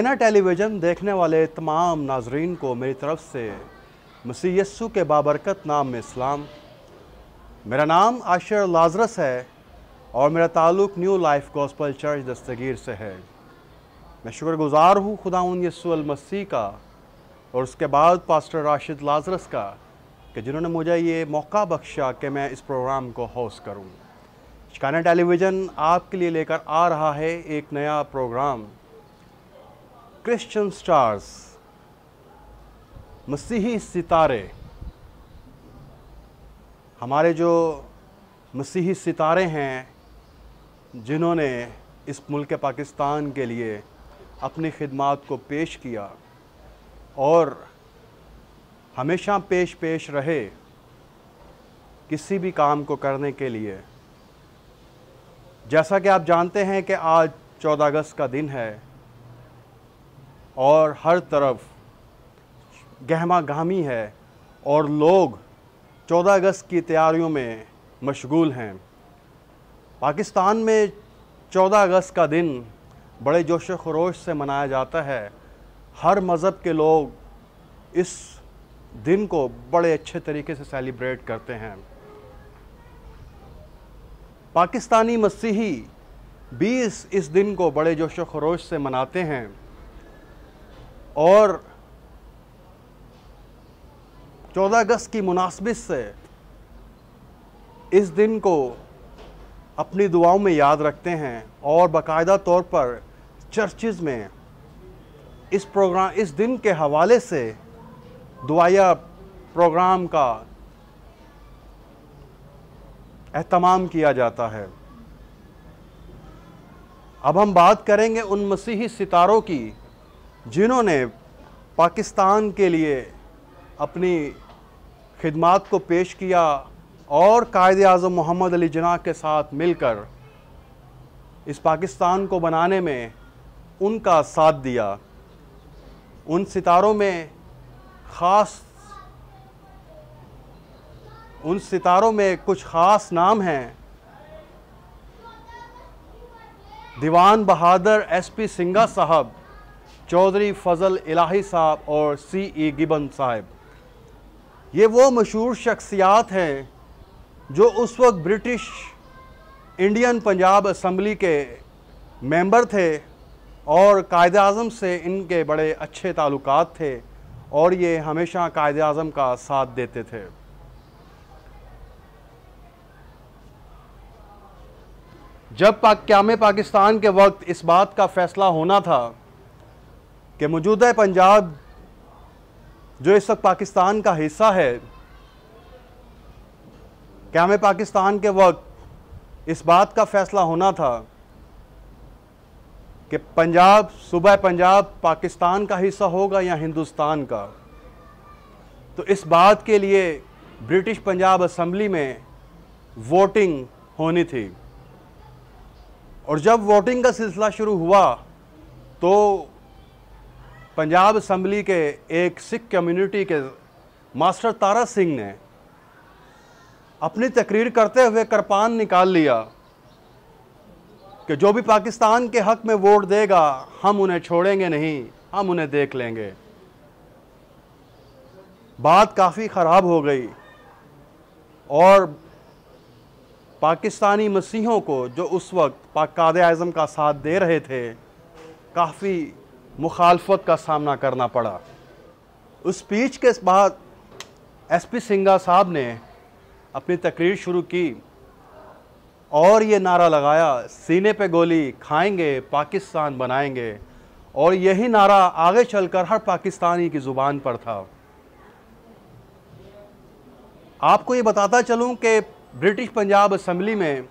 China television देखने वाले तमाम नाजरीन को मेरी तरफ से मसी यस्सु के बाबरकत नाम में इस्लाम मेरा नाम आशर लाजरस है और मेरा ताल्लुक New Life Gospel Church Dastgir से है मैं शुक्रगुजार हूँ खुदा यस्सुल मसीह का और उसके बाद पास्टर राशिद लाजरस का कि जिन्होंने मुझे ये मौका बख्शा कि मैं इस प्रोग्राम को होस्ट करूँ चाइना टेलीविज़न आपके लिए लेकर आ रहा है एक नया प्रोग्राम क्रिश्चियन स्टार्स मसीही सितारे हमारे जो मसीही सितारे हैं जिन्होंने इस मुल्क पाकिस्तान के लिए अपनी खिदमत को पेश किया और हमेशा पेश पेश रहे किसी भी काम को करने के लिए जैसा कि आप जानते हैं कि आज 14 अगस्त का दिन है और हर तरफ गहमा गहमी है और लोग 14 अगस्त की तैयारियों में मशगूल हैं पाकिस्तान में 14 अगस्त का दिन बड़े जोश खरोश से मनाया जाता है हर मज़हब के लोग इस दिन को बड़े अच्छे तरीके से सेलिब्रेट करते हैं पाकिस्तानी मसीही 20 इस दिन को बड़े जोश खरोश से मनाते हैं और 14 अगस्त की मुनासिबत से इस दिन को अपनी दुआओं में याद रखते हैं और बाकायदा तौर पर चर्चेज में इस प्रोग्राम इस दिन के हवाले से दुआया प्रोग्राम का अहतमाम किया जाता है अब हम बात करेंगे उन मसीही सितारों की जिन्होंने पाकिस्तान के लिए अपनी खिदमत को पेश किया और कायद अजम मोहम्मद अली जना के साथ मिलकर इस पाकिस्तान को बनाने में उनका साथ दिया उन सितारों में ख़ास उन सितारों में कुछ ख़ास नाम हैं दीवान बहादुर एस पी सिंगा साहब चौधरी फजल इलाही साहब और सी ई e गिबन साहब ये वो मशहूर शख्सियात हैं जो उस वक्त ब्रिटिश इंडियन पंजाब असम्बली के मेंबर थे और कायद अजम से इनके बड़े अच्छे ताल्लुक थे और ये हमेशा कायद अजम का साथ देते थे जब पाक क्याम पाकिस्तान के वक्त इस बात का फ़ैसला होना था कि मौजूदा पंजाब जो इस वक्त पाकिस्तान का हिस्सा है क्या हमें पाकिस्तान के वक्त इस बात का फैसला होना था कि पंजाब सुबह पंजाब पाकिस्तान का हिस्सा होगा या हिंदुस्तान का तो इस बात के लिए ब्रिटिश पंजाब असम्बली में वोटिंग होनी थी और जब वोटिंग का सिलसिला शुरू हुआ तो पंजाब असम्बली के एक सिख कम्युनिटी के मास्टर तारा सिंह ने अपनी तकरीर करते हुए कृपान निकाल लिया कि जो भी पाकिस्तान के हक में वोट देगा हम उन्हें छोड़ेंगे नहीं हम उन्हें देख लेंगे बात काफ़ी ख़राब हो गई और पाकिस्तानी मसीहों को जो उस वक्त पाकद आज़म अज़म का साथ दे रहे थे काफ़ी मुखालफत का सामना करना पड़ा उस स्पीच के बाद एसपी सिंगा साहब ने अपनी तकरीर शुरू की और ये नारा लगाया सीने पे गोली खाएंगे पाकिस्तान बनाएंगे और यही नारा आगे चलकर हर पाकिस्तानी की ज़ुबान पर था आपको ये बताता चलूं कि ब्रिटिश पंजाब असम्बली में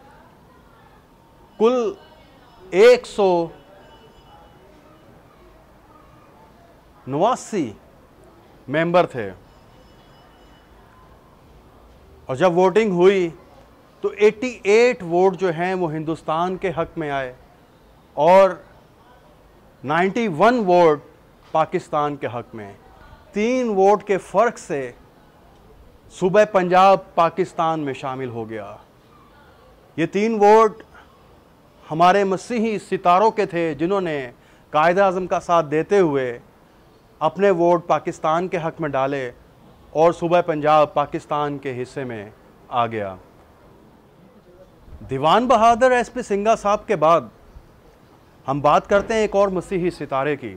कुल नवासी मेंबर थे और जब वोटिंग हुई तो 88 वोट जो हैं वो हिंदुस्तान के हक में आए और 91 वोट पाकिस्तान के हक में तीन वोट के फ़र्क से सुबह पंजाब पाकिस्तान में शामिल हो गया ये तीन वोट हमारे मसीही सितारों के थे जिन्होंने कायद अजम का साथ देते हुए अपने वोट पाकिस्तान के हक में डाले और सुबह पंजाब पाकिस्तान के हिस्से में आ गया दीवान बहादुर एस पी सिंगा साहब के बाद हम बात करते हैं एक और मसीही सितारे की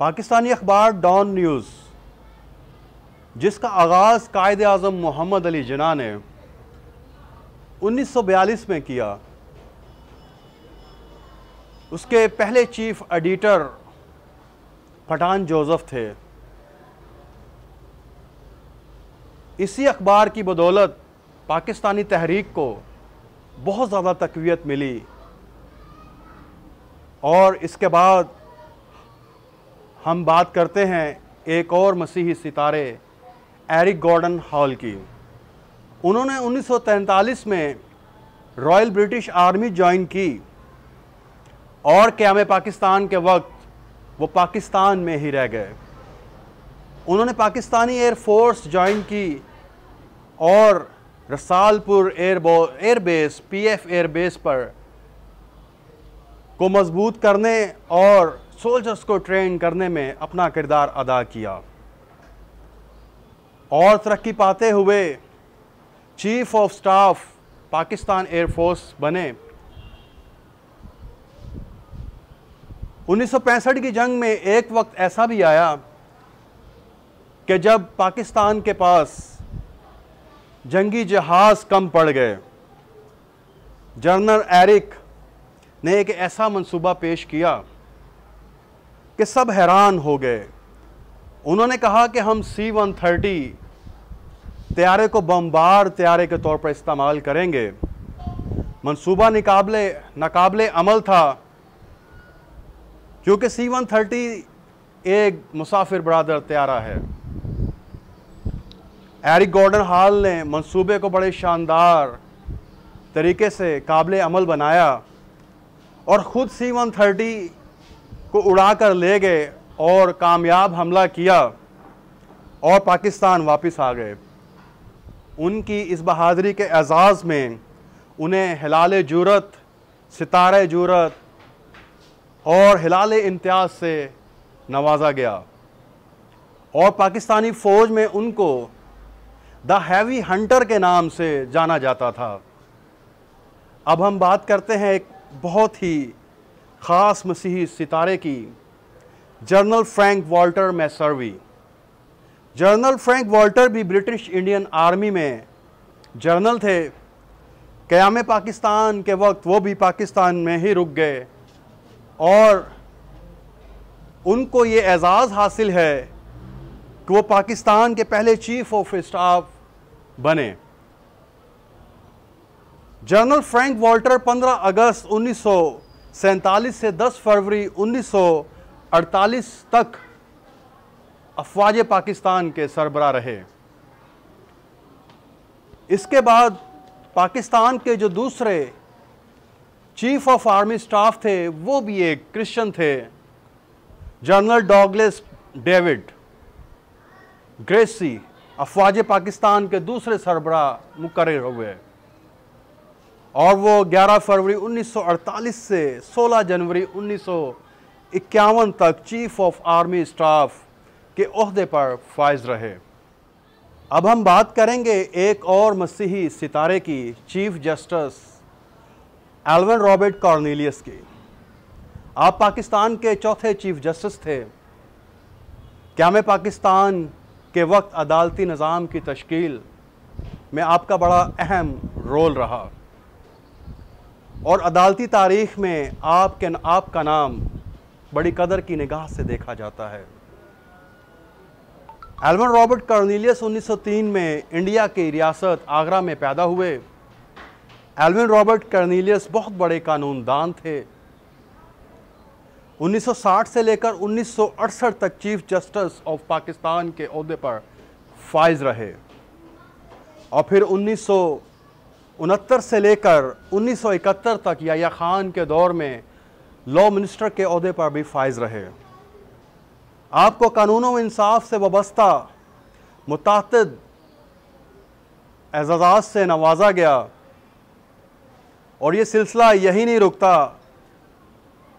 पाकिस्तानी अखबार डॉन न्यूज़ जिसका आगाज़ कायद आजम मोहम्मद अली जना ने 1942 में किया उसके पहले चीफ एडिटर पठान जोसेफ थे इसी अखबार की बदौलत पाकिस्तानी तहरीक को बहुत ज़्यादा तकवीत मिली और इसके बाद हम बात करते हैं एक और मसीही सितारे एरिक गॉर्डन हॉल की उन्होंने उन्नीस में रॉयल ब्रिटिश आर्मी ज्वाइन की और क्याम पाकिस्तान के वक्त वो पाकिस्तान में ही रह गए उन्होंने पाकिस्तानी एयरफोर्स ज्वाइन की और रसालपुर एयरबो एयरबेस पीएफ एयरबेस पर को मजबूत करने और सोल्जर्स को ट्रेन करने में अपना किरदार अदा किया और तरक्की पाते हुए chief of staff Pakistan air force बने उन्नीस की जंग में एक वक्त ऐसा भी आया कि जब पाकिस्तान के पास जंगी जहाज कम पड़ गए जनरल एरिक ने एक ऐसा मंसूबा पेश किया कि सब हैरान हो गए उन्होंने कहा कि हम सी वन थर्टी त्यारे को बम्बार त्यारे के तौर पर इस्तेमाल करेंगे मंसूबा निकाबले नाकबले अमल था क्योंकि सी वन थर्टी एक मुसाफिर बरदर त्यारा है एरिक गॉर्डन हाल ने मंसूबे को बड़े शानदार तरीके से काबिल अमल बनाया और ख़ुद सी वन थर्टी को उड़ा कर ले गए और कामयाब हमला किया और पाकिस्तान वापस आ गए उनकी इस बहादरी के एजाज़ में उन्हें हिलाल जूरत सितारे जूरत और हिलाल इम्तियाज़ से नवाजा गया और पाकिस्तानी फ़ौज में उनको द हैवी हंटर के नाम से जाना जाता था अब हम बात करते हैं एक बहुत ही ख़ास मसीही सितारे की general Frank Walter Messervy general Frank Walter भी ब्रिटिश इंडियन आर्मी में जर्नल थे क़याम पाकिस्तान के वक्त वो भी पाकिस्तान में ही रुक गए और उनको ये एजाज़ हासिल है कि वो पाकिस्तान के पहले चीफ ऑफ स्टाफ बने जनरल फ्रैंक वॉल्टर 15 अगस्त उन्नीस से 10 फरवरी 1948 तक अफवाज पाकिस्तान के सरबरा रहे इसके बाद पाकिस्तान के जो दूसरे चीफ ऑफ आर्मी स्टाफ थे वो भी एक क्रिश्चियन थे जनरल डॉगलेस डेविड ग्रेसी अफवाज पाकिस्तान के दूसरे सरबरा मुकर हुए और वो 11 फरवरी 1948 से 16 जनवरी उन्नीस तक चीफ ऑफ आर्मी स्टाफ के अहदे पर फायज रहे अब हम बात करेंगे एक और मसीही सितारे की chief justice Alvin Robert Cornelius की आप पाकिस्तान के चौथे चीफ जस्टिस थे क्या मैं पाकिस्तान के वक्त अदालती निज़ाम की तश्कील में आपका बड़ा अहम रोल रहा और अदालती तारीख में आपके आपका नाम बड़ी कदर की निगाह से देखा जाता है एलवन रॉबर्ट कर्नीलियस 1903 में इंडिया की रियासत आगरा में पैदा हुए एल्विन रॉबर्ट कर्नीलियस बहुत बड़े कानूनदान थे 1960 से लेकर 1968 तक चीफ जस्टिस ऑफ पाकिस्तान के अहदे पर फाइज रहे और फिर उन्नीस से लेकर 1971 तक या खान के दौर में लॉ मिनिस्टर के अहदे पर भी फाइज रहे आपको कानूनों में इंसाफ से वाबस्ता मुतद एजाज़ से नवाजा गया और ये सिलसिला यही नहीं रुकता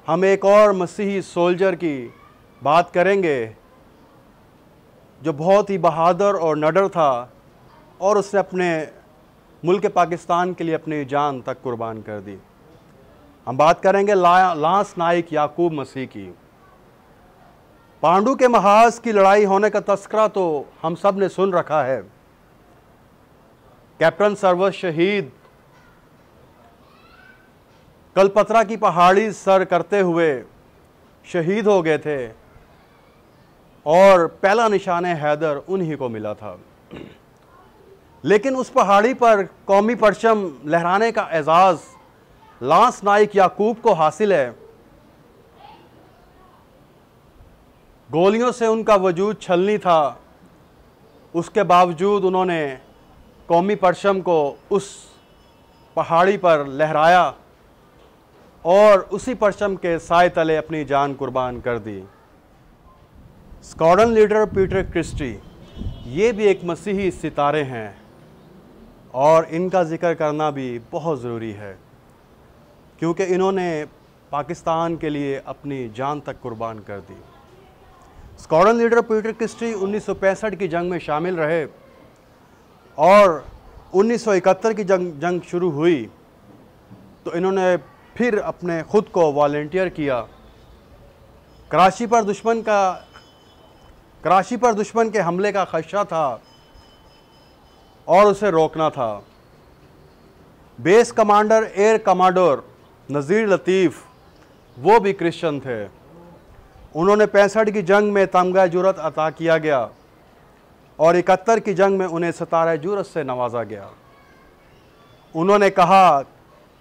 हम एक और मसीही सोल्जर की बात करेंगे जो बहुत ही बहादुर और नडर था और उसने अपने मुल्क पाकिस्तान के लिए अपनी जान तक कुर्बान कर दी हम बात करेंगे ला, लांस नाइक याकूब मसीह की पांडू के महाज की लड़ाई होने का तस्करा तो हम सब ने सुन रखा है कैप्टन सर्वस शहीद कलपतरा की पहाड़ी सर करते हुए शहीद हो गए थे और पहला निशान हैदर उन्हीं को मिला था लेकिन उस पहाड़ी पर कौमी परचम लहराने का एजाज़ लांस नाइक याकूब को हासिल है गोलियों से उनका वजूद छलनी था उसके बावजूद उन्होंने कौमी परचम को उस पहाड़ी पर लहराया और उसी परचम के साय तले अपनी जान कुर्बान कर दी स्कॉडन लीडर पीटर क्रिस्टी ये भी एक मसीही सितारे हैं और इनका जिक्र करना भी बहुत ज़रूरी है क्योंकि इन्होंने पाकिस्तान के लिए अपनी जान तक कुर्बान कर दी स्कॉडन लीडर पीटर क्रिस्टी 1965 की जंग में शामिल रहे और 1971 की जंग जंग शुरू हुई तो इन्होंने फिर अपने ख़ुद को वॉल्टियर किया कराची पर दुश्मन का कराची पर दुश्मन के हमले का खदशा था और उसे रोकना था base commander air commodore Nazir Latif वो भी क्रिश्चियन थे उन्होंने पैंसठ की जंग में तमगा जुरत अता किया गया और इकहत्तर की जंग में उन्हें सतारा जुरत से नवाजा गया उन्होंने कहा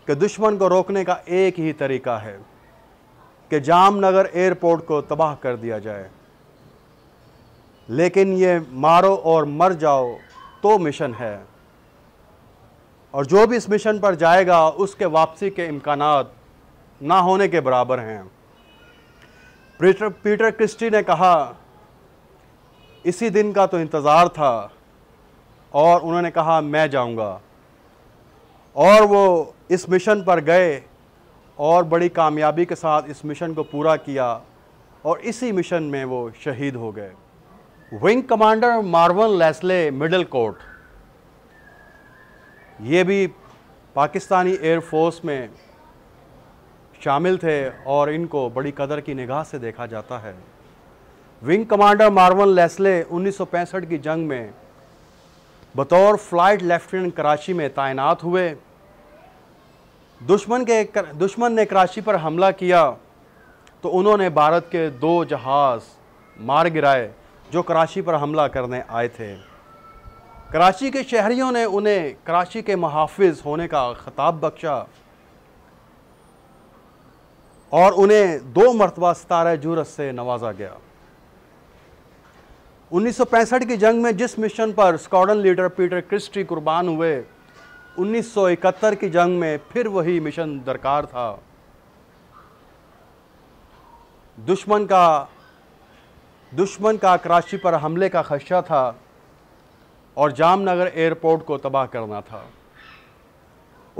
कि दुश्मन को रोकने का एक ही तरीका है कि जामनगर एयरपोर्ट को तबाह कर दिया जाए लेकिन ये मारो और मर जाओ तो मिशन है और जो भी इस मिशन पर जाएगा उसके वापसी के इम्कान ना होने के बराबर हैं पीटर पीटर क्रिस्टी ने कहा इसी दिन का तो इंतज़ार था और उन्होंने कहा मैं जाऊंगा और वो इस मिशन पर गए और बड़ी कामयाबी के साथ इस मिशन को पूरा किया और इसी मिशन में वो शहीद हो गए wing commander Mervyn Leslie Middlecoat ये भी पाकिस्तानी एयरफोर्स में शामिल थे और इनको बड़ी कदर की निगाह से देखा जाता है विंग कमांडर मार्वन लेसले 1965 की जंग में बतौर फ्लाइट लेफ्टिनेंट कराची में तैनात हुए दुश्मन के कर, दुश्मन ने कराची पर हमला किया तो उन्होंने भारत के दो जहाज़ मार गिराए जो कराची पर हमला करने आए थे कराची के शहरियों ने उन्हें कराची के मुहाफ़ होने का ख़ताब बख्शा और उन्हें दो मरतबा सतारा जूरत से नवाजा गया 1965 की जंग में जिस मिशन पर स्कॉडन लीडर पीटर क्रिस्टी कुर्बान हुए 1971 की जंग में फिर वही मिशन दरकार था दुश्मन का दुश्मन का कराची पर हमले का खदशा था और जामनगर एयरपोर्ट को तबाह करना था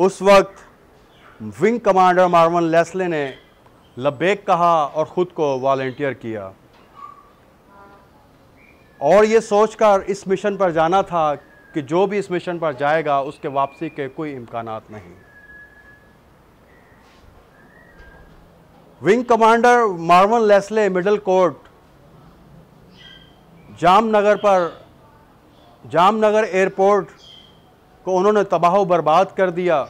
उस वक्त विंग कमांडर मार्वन लेस्ले ने लबेक कहा और ख़ुद को वॉल्टियर किया और ये सोच कर इस मिशन पर जाना था कि जो भी इस मिशन पर जाएगा उसके वापसी के कोई इम्कान नहीं wing commander Mervyn Leslie Middlecoat Jamnagar पर जामनगर एयरपोर्ट को उन्होंने तबाह बर्बाद कर दिया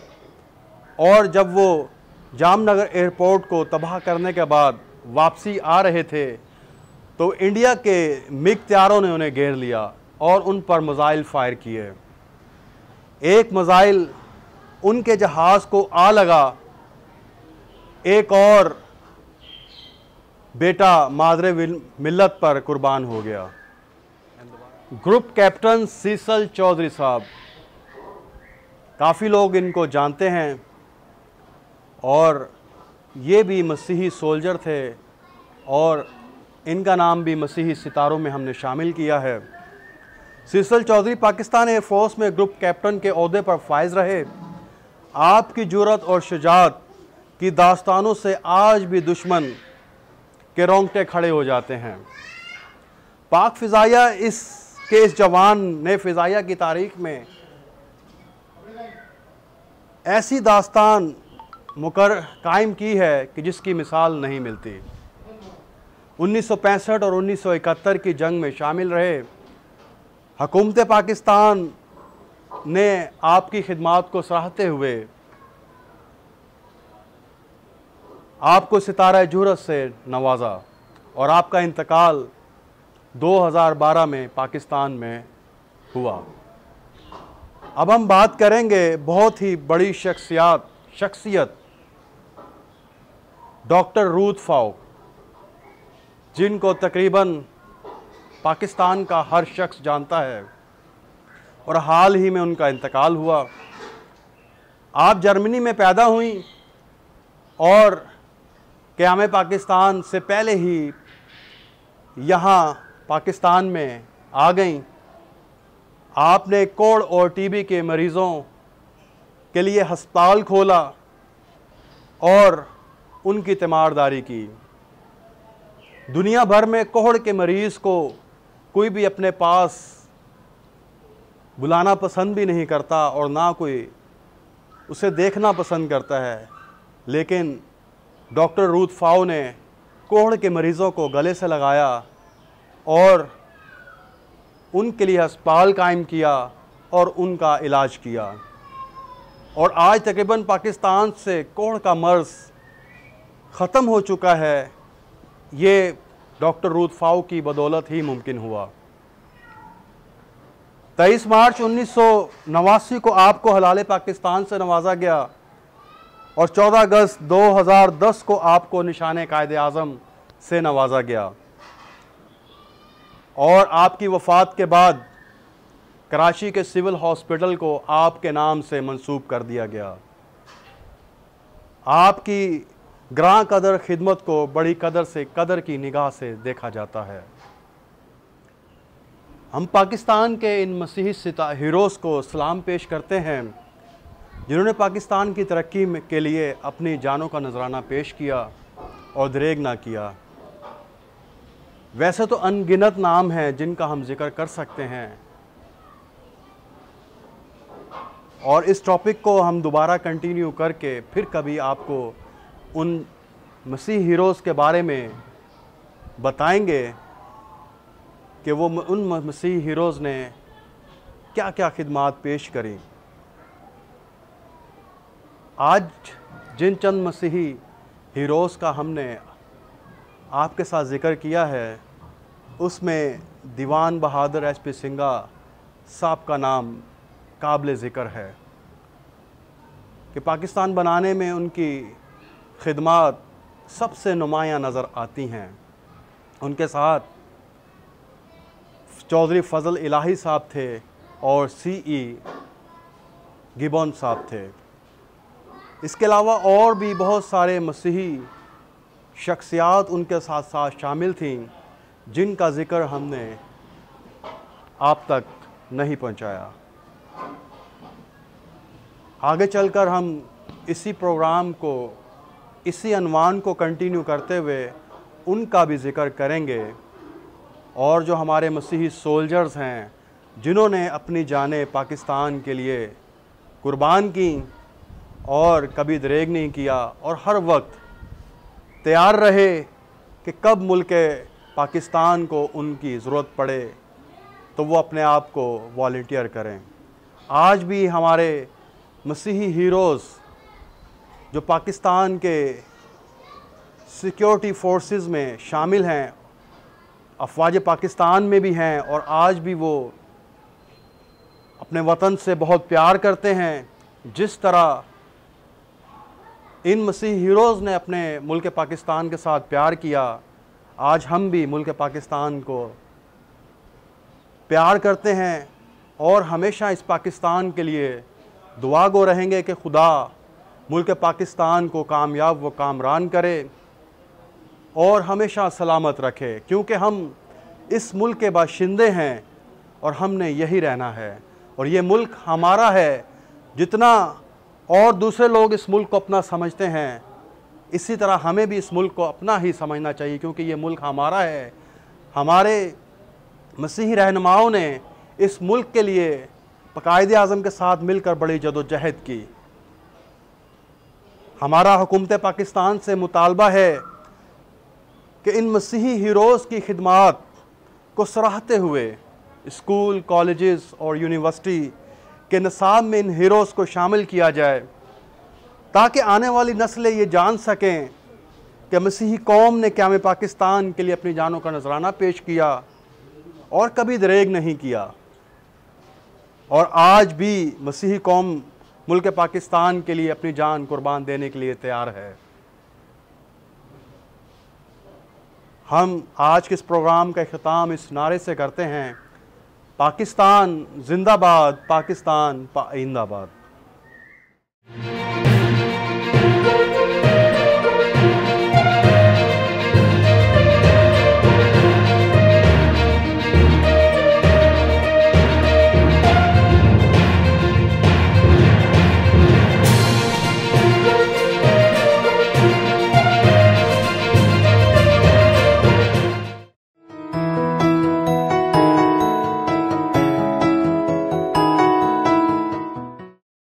और जब वो जामनगर एयरपोर्ट को तबाह करने के बाद वापसी आ रहे थे तो इंडिया के मिग त्यारों ने उन्हें घेर लिया और उन पर मिज़ाइल फायर किए एक मिज़ाइल उनके जहाज़ को आ लगा एक और बेटा मादरे मिलत पर कुर्बान हो गया ग्रुप कैप्टन सीसल चौधरी साहब काफ़ी लोग इनको जानते हैं और ये भी मसीही सोल्जर थे और इनका नाम भी मसीही सितारों में हमने शामिल किया है सिसल चौधरी पाकिस्तान एयरफोर्स में ग्रुप कैप्टन के अहदे पर फायज रहे आपकी जरूरत और शजात की दास्तानों से आज भी दुश्मन के रोंगटे खड़े हो जाते हैं पाक फ़िज़ाया इस के इस जवान ने फ़िज़ाया की तारीख में ऐसी दास्तान मुकर कायम की है कि जिसकी मिसाल नहीं मिलती 1965 और 1971 की जंग में शामिल रहे हकूमत पाकिस्तान ने आपकी खिदमत को सराहते हुए आपको सितारा जूरत से नवाजा और आपका इंतकाल 2012 में पाकिस्तान में हुआ अब हम बात करेंगे बहुत ही बड़ी शख्सियात शख्सियत डॉक्टर रूथ फाउक जिनको तकरीबन पाकिस्तान का हर शख्स जानता है और हाल ही में उनका इंतकाल हुआ आप जर्मनी में पैदा हुई और क़्याम पाकिस्तान से पहले ही यहाँ पाकिस्तान में आ गई आपने कोड़ और टीबी के मरीज़ों के लिए हस्पताल खोला और उनकी तीमारदारी की दुनिया भर में कोहड़ के मरीज़ को कोई भी अपने पास बुलाना पसंद भी नहीं करता और ना कोई उसे देखना पसंद करता है लेकिन डॉक्टर रूथ फाओ ने कोहड़ के मरीज़ों को गले से लगाया और उनके लिए अस्पताल कायम किया और उनका इलाज किया और आज तकरीबन पाकिस्तान से कोहड़ का मर्ज़ ख़त्म हो चुका है ये डॉक्टर रूथ फाउ की बदौलत ही मुमकिन हुआ 23 मार्च उन्नीस को आपको हलाल पाकिस्तान से नवाजा गया और 14 अगस्त 2010 को आपको निशान कायद आज़म से नवाजा गया और आपकी वफात के बाद कराची के सिविल हॉस्पिटल को आपके नाम से मंसूब कर दिया गया आपकी ग्रां कदर खिदमत को बड़ी कदर से कदर की निगाह से देखा जाता है हम पाकिस्तान के इन मसीह सिता हीरोज़ को सलाम पेश करते हैं जिन्होंने पाकिस्तान की तरक्की के लिए अपनी जानों का नजराना पेश किया और दरेग ना किया वैसे तो अनगिनत नाम हैं जिनका हम जिक्र कर सकते हैं और इस टॉपिक को हम दोबारा कंटिन्यू करके फिर कभी आपको उन मसीह हीरोज़ के बारे में बताएंगे कि वो उन मसीह हीरोज़ ने क्या क्या खिदमत पेश करी आज जिन चंद मसीही हीरोज़ का हमने आपके साथ ज़िक्र किया है उसमें दीवान बहादुर एस पी सिंगा साहब का नाम काबिल ज़िक्र है कि पाकिस्तान बनाने में उनकी खिदमत सबसे नुमायाँ नज़र आती हैं उनके साथ चौधरी फजल इलाही साहब थे और सी ई e गिबोन साहब थे इसके अलावा और भी बहुत सारे मसीही शख्सियात उनके साथ साथ शामिल थीं जिनका ज़िक्र हमने आप तक नहीं पहुंचाया। आगे चलकर हम इसी प्रोग्राम को इसी अनवान को कंटिन्यू करते हुए उनका भी जिक्र करेंगे और जो हमारे मसीही सोल्जर्स हैं जिन्होंने अपनी जानें पाकिस्तान के लिए कुर्बान की और कभी दरेग नहीं किया और हर वक्त तैयार रहे कि कब मुल्क पाकिस्तान को उनकी ज़रूरत पड़े तो वो अपने आप को वॉल्टियर करें आज भी हमारे मसीही हीरोज़ जो पाकिस्तान के सिक्योरिटी फोर्सेस में शामिल हैं अफवाज पाकिस्तान में भी हैं और आज भी वो अपने वतन से बहुत प्यार करते हैं जिस तरह इन मसीह हीरोज़ ने अपने मुल्क पाकिस्तान के साथ प्यार किया आज हम भी मुल्क पाकिस्तान को प्यार करते हैं और हमेशा इस पाकिस्तान के लिए दुआ गो रहेंगे कि खुदा मुल्क पाकिस्तान को कामयाब व कामरान करे और हमेशा सलामत रखे क्योंकि हम इस मुल्क के बाशिंदे हैं और हमने यही रहना है और ये मुल्क हमारा है जितना और दूसरे लोग इस मुल्क को अपना समझते हैं इसी तरह हमें भी इस मुल्क को अपना ही समझना चाहिए क्योंकि ये मुल्क हमारा है हमारे मसीही रहनुमाओं ने इस मुल्क के लिए कायद अज़म के साथ मिलकर बड़ी जदोजहद की हमारा हुकूमत पाकिस्तान से मुतालबा है कि इन मसीही हीरोज़ की खदमात को सराहते हुए स्कूल कॉलेजेस और यूनिवर्सिटी के नसाब में इन हीरोज़ को शामिल किया जाए ताकि आने वाली नस्लें ये जान सकें कि मसीही कौम ने क्या पाकिस्तान के लिए अपनी जानों का नजराना पेश किया और कभी दरेग नहीं किया और आज भी मसीही कौम मुल्क पाकिस्तान के लिए अपनी जान कुर्बान देने के लिए तैयार है हम आज के इस प्रोग्राम का अख्ताम इस नारे से करते हैं पाकिस्तान जिंदाबाद पाकिस्तान आइंदाबाद